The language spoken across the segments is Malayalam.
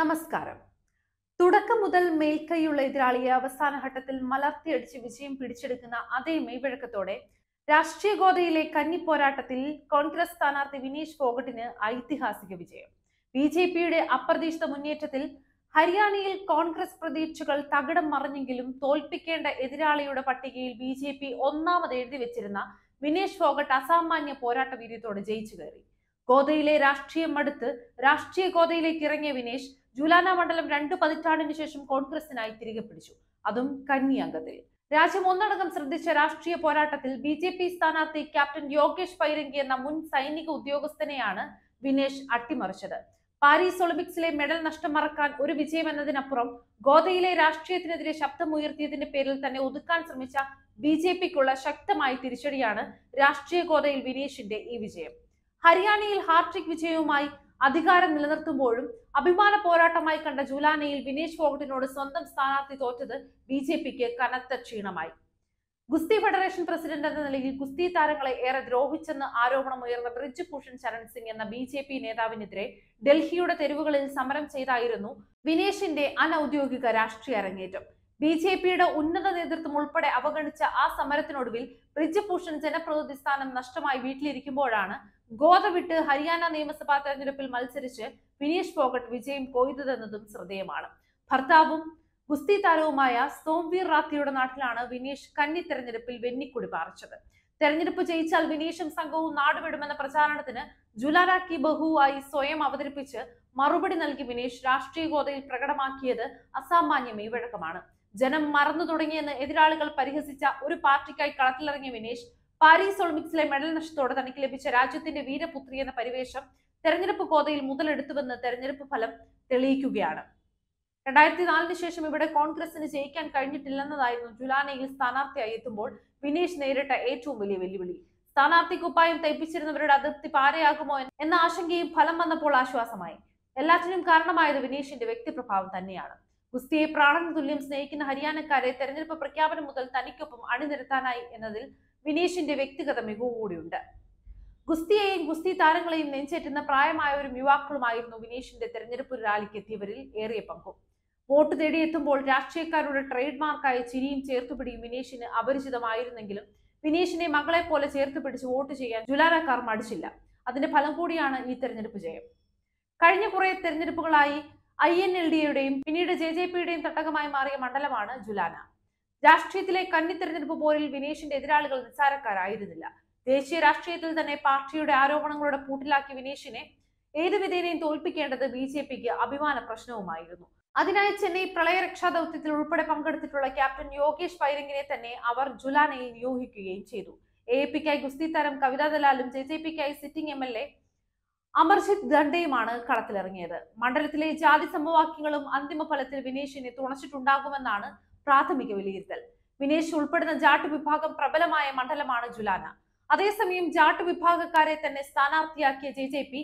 നമസ്കാരം തുടക്കം മുതൽ മേൽക്കൈയുള്ള എതിരാളിയെ അവസാന ഘട്ടത്തിൽ മലർത്തിയടിച്ച് വിജയം പിടിച്ചെടുക്കുന്ന അതേ മെയ്വഴക്കത്തോടെ രാഷ്ട്രീയ ഗോതയിലെ കന്നിപ്പോരാട്ടത്തിൽ കോൺഗ്രസ് സ്ഥാനാർത്ഥി വിനീഷ് ഫോഗട്ടിന് ഐതിഹാസിക വിജയം ബി ജെ പിയുടെ അപ്രതീക്ഷിത മുന്നേറ്റത്തിൽ ഹരിയാനയിൽ കോൺഗ്രസ് പ്രതീക്ഷകൾ തകിടം മറിഞ്ഞെങ്കിലും തോൽപ്പിക്കേണ്ട എതിരാളിയുടെ പട്ടികയിൽ ബി ജെ പി ഒന്നാമത് എഴുതി വെച്ചിരുന്ന വിനേഷ് ഫോഗട്ട് അസാമാന്യ പോരാട്ട വീര്യത്തോടെ ജയിച്ചു കയറി ഗോതയിലെ രാഷ്ട്രീയം മടുത്ത് രാഷ്ട്രീയ ഗോതയിലേക്ക് ഇറങ്ങിയ വിനേഷ് ജൂലാന മണ്ഡലം രണ്ട് പതിറ്റാണ്ടിന് ശേഷം കോൺഗ്രസിനായി തിരികെ പിടിച്ചു അതും കന്നി അംഗത്തിൽ രാജ്യം ഒന്നടങ്കം ശ്രദ്ധിച്ച രാഷ്ട്രീയ പോരാട്ടത്തിൽ ബി ജെ പി സ്ഥാനാർത്ഥി ക്യാപ്റ്റൻ യോഗേഷ് പൈരങ്കി എന്ന മുൻ സൈനിക ഉദ്യോഗസ്ഥനെയാണ് വിനേഷ് അട്ടിമറിച്ചത് പാരീസ് ഒളിമ്പിക്സിലെ മെഡൽ നഷ്ടം മറക്കാൻ ഒരു വിജയം എന്നതിനപ്പുറം ഗോതയിലെ രാഷ്ട്രീയത്തിനെതിരെ ശബ്ദമുയർത്തിയതിന്റെ പേരിൽ തന്നെ ഒതുക്കാൻ ശ്രമിച്ച ബി ജെ പിക്കുള്ള ശക്തമായ തിരിച്ചടിയാണ് രാഷ്ട്രീയ ഗോതയിൽ വിനേഷിന്റെ ഈ വിജയം ഹരിയാനയിൽ ഹാർട്രിക് വിജയവുമായി അധികാരം നിലനിർത്തുമ്പോഴും അഭിമാന പോരാട്ടമായി കണ്ട ജുലാനയിൽ വിനേഷ് ഫോഗട്ടിനോട് സ്വന്തം സ്ഥാനാർത്ഥി തോറ്റത് ബി ജെ പിക്ക് കനത്ത ക്ഷീണമായി ഗുസ്തി ഫെഡറേഷൻ പ്രസിഡന്റ് എന്ന നിലയിൽ ഗുസ്തി താരങ്ങളെ ഏറെ ദ്രോഹിച്ചെന്ന് ആരോപണം ഉയർന്ന ബ്രിജ് ഭൂഷൺ ചരൺ സിംഗ് എന്ന ബി ജെ പി നേതാവിനെതിരെ ഡൽഹിയുടെ തെരുവുകളിൽ സമരം ചെയ്തായിരുന്നു വിനേഷിന്റെ അനൌദ്യോഗിക രാഷ്ട്രീയ അരങ്ങേറ്റം ബി ജെ പിയുടെ ഉന്നത നേതൃത്വം ഉൾപ്പെടെ അവഗണിച്ച ആ സമരത്തിനൊടുവിൽ ബ്രിജ്ഭൂഷൺ ജനപ്രതിനിധി സ്ഥാനം നഷ്ടമായി വീട്ടിലിരിക്കുമ്പോഴാണ് ഗോത വിട്ട് ഹരിയാന നിയമസഭാ തെരഞ്ഞെടുപ്പിൽ മത്സരിച്ച് വിനീഷ് ഫോഗട്ട് വിജയം കൊയ്തതെന്നതും ശ്രദ്ധേയമാണ് ഭർത്താവും ഗുസ്തി താരവുമായ സോംവീർ റാത്തിയുടെ നാട്ടിലാണ് വിനീഷ് കന്നി തെരഞ്ഞെടുപ്പിൽ വെന്നിക്കുടി പാറിച്ചത് തെരഞ്ഞെടുപ്പ് ജയിച്ചാൽ വിനീഷും സംഘവും നാടുവിടുമെന്ന പ്രചാരണത്തിന് ജുലാരാക്കി ബഹുവായി സ്വയം അവതരിപ്പിച്ച് മറുപടി നൽകി വിനീഷ് രാഷ്ട്രീയ ഗോതയിൽ പ്രകടമാക്കിയത് അസാമാന്യമേ വഴക്കമാണ് ജനം മറന്നു തുടങ്ങിയെന്ന് എതിരാളികൾ പരിഹസിച്ച ഒരു പാർട്ടിക്കായി കളത്തിലിറങ്ങിയ വിനേഷ് പാരീസ് ഒളിമ്പിക്സിലെ മെഡൽ നഷ്ടത്തോടെ തനിക്ക് ലഭിച്ച രാജ്യത്തിന്റെ വീരപുത്രി എന്ന പരിവേഷം തെരഞ്ഞെടുപ്പ് കോതയിൽ മുതലെടുത്തുവെന്ന് തെരഞ്ഞെടുപ്പ് ഫലം തെളിയിക്കുകയാണ് രണ്ടായിരത്തി നാലിന് ശേഷം ഇവിടെ കോൺഗ്രസിന് ജയിക്കാൻ കഴിഞ്ഞിട്ടില്ലെന്നതായിരുന്നു ജുലാനയിൽ സ്ഥാനാർത്ഥിയായി എത്തുമ്പോൾ വിനേഷ് നേരിട്ട ഏറ്റവും വലിയ വെല്ലുവിളി സ്ഥാനാർത്ഥി കുപ്പായം തയ്പ്പിച്ചിരുന്നവരുടെ അതിർത്തി പാരയാകുമോ എന്ന ആശങ്കയും ഫലം വന്നപ്പോൾ ആശ്വാസമായി എല്ലാറ്റിനും കാരണമായത് വിനീഷിന്റെ വ്യക്തിപ്രഭാവം തന്നെയാണ് ഗുസ്തിയെ പ്രാണന തുല്യം സ്നേഹിക്കുന്ന ഹരിയാനക്കാരെ തെരഞ്ഞെടുപ്പ് പ്രഖ്യാപനം മുതൽ തനിക്കൊപ്പം അണിനിരത്താനായി എന്നതിൽ വിനീഷിന്റെ വ്യക്തിഗത മികവ് കൂടിയുണ്ട് ഗുസ്തിയെയും ഗുസ്തി താരങ്ങളെയും നെഞ്ചേറ്റുന്ന പ്രായമായവരും യുവാക്കളുമായിരുന്നു വിനീഷിന്റെ തെരഞ്ഞെടുപ്പ് റാലിക്ക് എത്തിയവരിൽ ഏറിയ പങ്കും വോട്ട് തേടിയെത്തുമ്പോൾ രാഷ്ട്രീയക്കാരുടെ ട്രേഡ് മാർക്കായ ചിരിയും ചേർത്തുപിടിയും വിനീഷിന് അപരിചിതമായിരുന്നെങ്കിലും വിനീഷിനെ മകളെ പോലെ ചേർത്തുപിടിച്ച് വോട്ട് ചെയ്യാൻ ജുലാലക്കാർ മടിച്ചില്ല അതിന്റെ ഫലം കൂടിയാണ് ഈ തെരഞ്ഞെടുപ്പ് ജയം കഴിഞ്ഞ കുറെ തെരഞ്ഞെടുപ്പുകളായി ഐ എൻ എൽ ഡിയുടെയും പിന്നീട് ജെ ജെ പിയുടെയും തട്ടകമായി മാറിയ മണ്ഡലമാണ് ജുലാന രാഷ്ട്രീയത്തിലെ കന്നി തെരഞ്ഞെടുപ്പ് പോരിൽ വിനേഷിന്റെ എതിരാളികൾ നിസ്സാരക്കാരായിരുന്നില്ല ദേശീയ രാഷ്ട്രീയത്തിൽ തന്നെ പാർട്ടിയുടെ ആരോപണങ്ങളുടെ പൂട്ടിലാക്കി വിനേഷിനെ ഏതു വിധേനയും തോൽപ്പിക്കേണ്ടത് ബി ജെ പിക്ക് അഭിമാന പ്രശ്നവുമായിരുന്നു അതിനായി ചെന്നൈ പ്രളയരക്ഷാ ദൗത്യത്തിൽ ഉൾപ്പെടെ പങ്കെടുത്തിട്ടുള്ള ക്യാപ്റ്റൻ യോഗേഷ് പൈരങ്കിനെ തന്നെ അവർ ജുലാനയിൽ നിയോഗിക്കുകയും ചെയ്തു എ പിക്കായി ഗുസ്തി താരം കവിതാ ദലാലും ജെ ജെ പിക്കായി sitting M L A Amarjit ദണ്ഡയുമാണ് കളത്തിലിറങ്ങിയത് മണ്ഡലത്തിലെ ജാതി സമവാക്യങ്ങളും അന്തിമ ഫലത്തിൽ വിനേഷിനെ തുണച്ചിട്ടുണ്ടാകുമെന്നാണ് പ്രാഥമിക വിലയിരുത്തൽ വിനേഷ് ഉൾപ്പെടുന്ന ജാട്ട് വിഭാഗം പ്രബലമായ മണ്ഡലമാണ് ജുലാന അതേസമയം ജാട്ട് വിഭാഗക്കാരെ തന്നെ സ്ഥാനാർത്ഥിയാക്കിയ J J P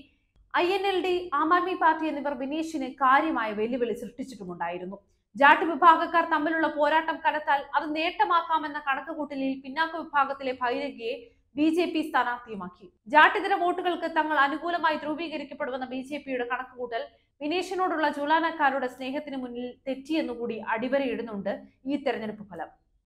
I N L D Aam Aadmi Party എന്നിവർ വിനേഷിന് കാര്യമായ വെല്ലുവിളി സൃഷ്ടിച്ചിട്ടുമുണ്ടായിരുന്നു ജാട്ട് വിഭാഗക്കാർ തമ്മിലുള്ള പോരാട്ടം കനത്താൽ അത് നേട്ടമാക്കാമെന്ന കണക്കുകൂട്ടലിൽ പിന്നാക്ക വിഭാഗത്തിലെ ഭൈരകിയെ ബി ജെ പി സ്ഥാനാർത്ഥിയുമാക്കി ജാട്ടിതര വോട്ടുകൾക്ക് തങ്ങൾ അനുകൂലമായി ധ്രുവീകരിക്കപ്പെടുമെന്ന ബി ജെ പിയുടെ കണക്കുകൂട്ടൽ വിനേഷിനോടുള്ള ജൂലാനക്കാരുടെ സ്നേഹത്തിന് മുന്നിൽ തെറ്റിയെന്നുകൂടി അടിവരയിടുന്നുണ്ട് ഈ തെരഞ്ഞെടുപ്പ് ഫലം